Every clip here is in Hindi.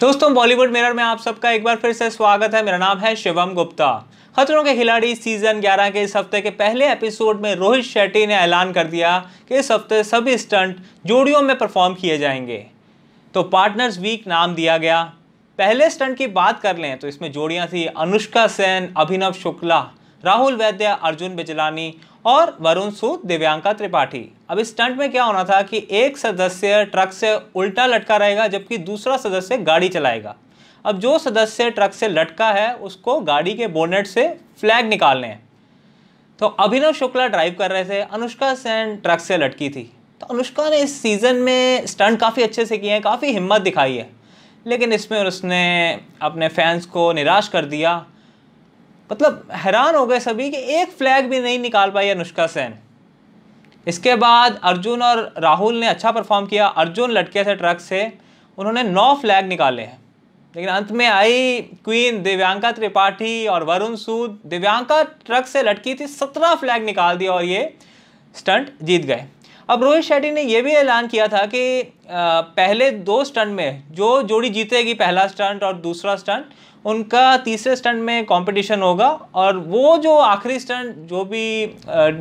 दोस्तों बॉलीवुड मिरर में आप सबका एक बार फिर से स्वागत है मेरा नाम है शिवम गुप्ता खतरों के खिलाड़ी सीजन 11 के इस हफ्ते के पहले एपिसोड में रोहित शेट्टी ने ऐलान कर दिया कि इस हफ्ते सभी स्टंट जोड़ियों में परफॉर्म किए जाएंगे तो पार्टनर्स वीक नाम दिया गया पहले स्टंट की बात कर लें तो इसमें जोड़ियाँ थी अनुष्का सेन अभिनव शुक्ला राहुल वैद्य अर्जुन बिजलानी और वरुण सूद दिव्यांका त्रिपाठी अब इस स्टंट में क्या होना था कि एक सदस्य ट्रक से उल्टा लटका रहेगा जबकि दूसरा सदस्य गाड़ी चलाएगा अब जो सदस्य ट्रक से लटका है उसको गाड़ी के बोनेट से फ्लैग निकालने हैं तो अभिनव शुक्ला ड्राइव कर रहे थे अनुष्का सेन ट्रक से लटकी थी तो अनुष्का ने इस सीज़न में स्टंट काफ़ी अच्छे से किए हैं काफ़ी हिम्मत दिखाई है लेकिन इसमें उसने अपने फैंस को निराश कर दिया मतलब हैरान हो गए सभी कि एक फ्लैग भी नहीं निकाल पाई अनुष्का सेन इसके बाद अर्जुन और राहुल ने अच्छा परफॉर्म किया अर्जुन लटके थे ट्रक से उन्होंने नौ फ्लैग निकाले हैं लेकिन अंत में आई क्वीन दिव्यांका त्रिपाठी और वरुण सूद दिव्यांका ट्रक से लटकी थी सत्रह फ्लैग निकाल दिया और ये स्टंट जीत गए अब रोहित शेट्टी ने यह भी ऐलान किया था कि पहले दो स्टंट में जो जोड़ी जीतेगी पहला स्टंट और दूसरा स्टंट उनका तीसरे स्टंट में कंपटीशन होगा और वो जो आखिरी स्टंट जो भी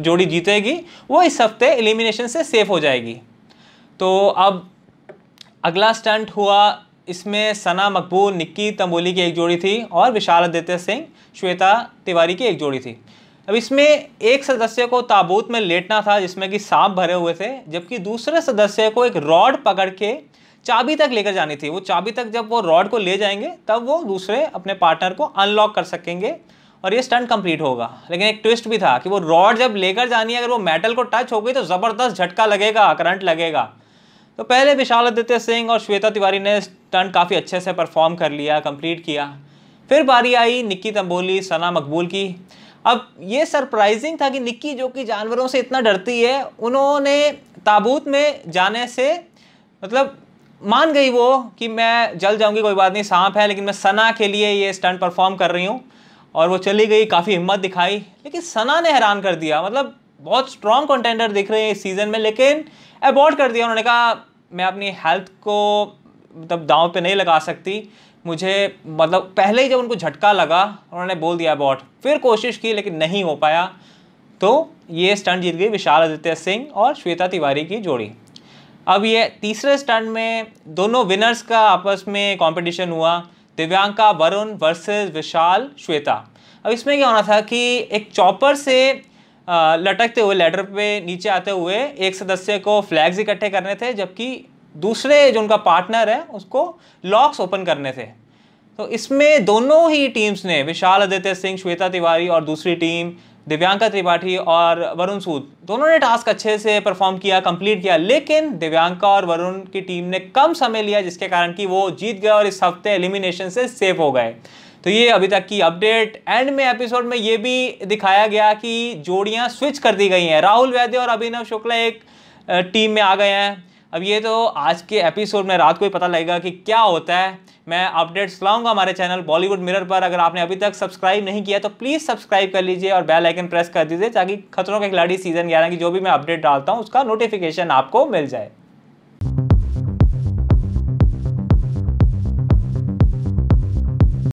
जोड़ी जीतेगी वो इस हफ्ते एलिमिनेशन से सेफ हो जाएगी तो अब अगला स्टंट हुआ इसमें सना मकबूल निक्की तंबोली की एक जोड़ी थी और विशाल आदित्य सिंह श्वेता तिवारी की एक जोड़ी थी अब इसमें एक सदस्य को ताबूत में लेटना था जिसमें कि सांप भरे हुए थे जबकि दूसरे सदस्य को एक रॉड पकड़ के चाबी तक लेकर जानी थी वो चाबी तक जब वो रॉड को ले जाएंगे तब वो दूसरे अपने पार्टनर को अनलॉक कर सकेंगे और ये स्टंट कंप्लीट होगा लेकिन एक ट्विस्ट भी था कि वो रॉड जब लेकर जानी है अगर वो मेटल को टच हो गई तो ज़बरदस्त झटका लगेगा करंट लगेगा तो पहले विशाल आदित्य सिंह और श्वेता तिवारी ने स्टंट काफ़ी अच्छे से परफॉर्म कर लिया कंप्लीट किया फिर बारी आई निक्की तंबोली सना मकबूल की अब ये सरप्राइजिंग था कि निक्की जो कि जानवरों से इतना डरती है उन्होंने ताबूत में जाने से मतलब मान गई वो कि मैं जल जाऊंगी कोई बात नहीं सांप है लेकिन मैं सना के लिए ये स्टंट परफॉर्म कर रही हूँ और वो चली गई काफ़ी हिम्मत दिखाई लेकिन सना ने हैरान कर दिया मतलब बहुत स्ट्रॉन्ग कंटेंडर दिख रहे हैं इस सीज़न में लेकिन अबॉर्ड कर दिया उन्होंने कहा मैं अपनी हेल्थ को मतलब दाव पे नहीं लगा सकती मुझे मतलब पहले ही जब उनको झटका लगा उन्होंने बोल दिया बॉट फिर कोशिश की लेकिन नहीं हो पाया तो ये स्टंट जीत गई विशाल आदित्य सिंह और श्वेता तिवारी की जोड़ी अब ये तीसरे स्टंट में दोनों विनर्स का आपस में कंपटीशन हुआ दिव्यांका वरुण वर्सेस विशाल श्वेता अब इसमें क्या होना था कि एक चॉपर से लटकते हुए लेडर पे नीचे आते हुए एक सदस्य को फ्लैग्स इकट्ठे करने थे जबकि दूसरे जो उनका पार्टनर है उसको लॉक्स ओपन करने थे तो इसमें दोनों ही टीम्स ने विशाल आदित्य सिंह श्वेता तिवारी और दूसरी टीम दिव्यांका त्रिपाठी और वरुण सूद दोनों ने टास्क अच्छे से परफॉर्म किया कंप्लीट किया लेकिन दिव्यांका और वरुण की टीम ने कम समय लिया जिसके कारण कि वो जीत गए और इस हफ्ते एलिमिनेशन से सेफ हो गए तो ये अभी तक की अपडेट एंड में एपिसोड में ये भी दिखाया गया कि जोड़ियाँ स्विच कर दी गई हैं राहुल वैद्य और अभिनव शुक्ला एक टीम में आ गए हैं अब ये तो आज के एपिसोड में रात को ही पता लगेगा कि क्या होता है मैं अपडेट्स लाऊंगा हमारे चैनल बॉलीवुड मिरर पर अगर आपने अभी तक सब्सक्राइब नहीं किया तो प्लीज़ सब्सक्राइब कर लीजिए और बेल आइकन प्रेस कर दीजिए ताकि खतरों के खिलाड़ी सीजन ग्यारह की जो भी मैं अपडेट डालता हूँ उसका नोटिफिकेशन आपको मिल जाए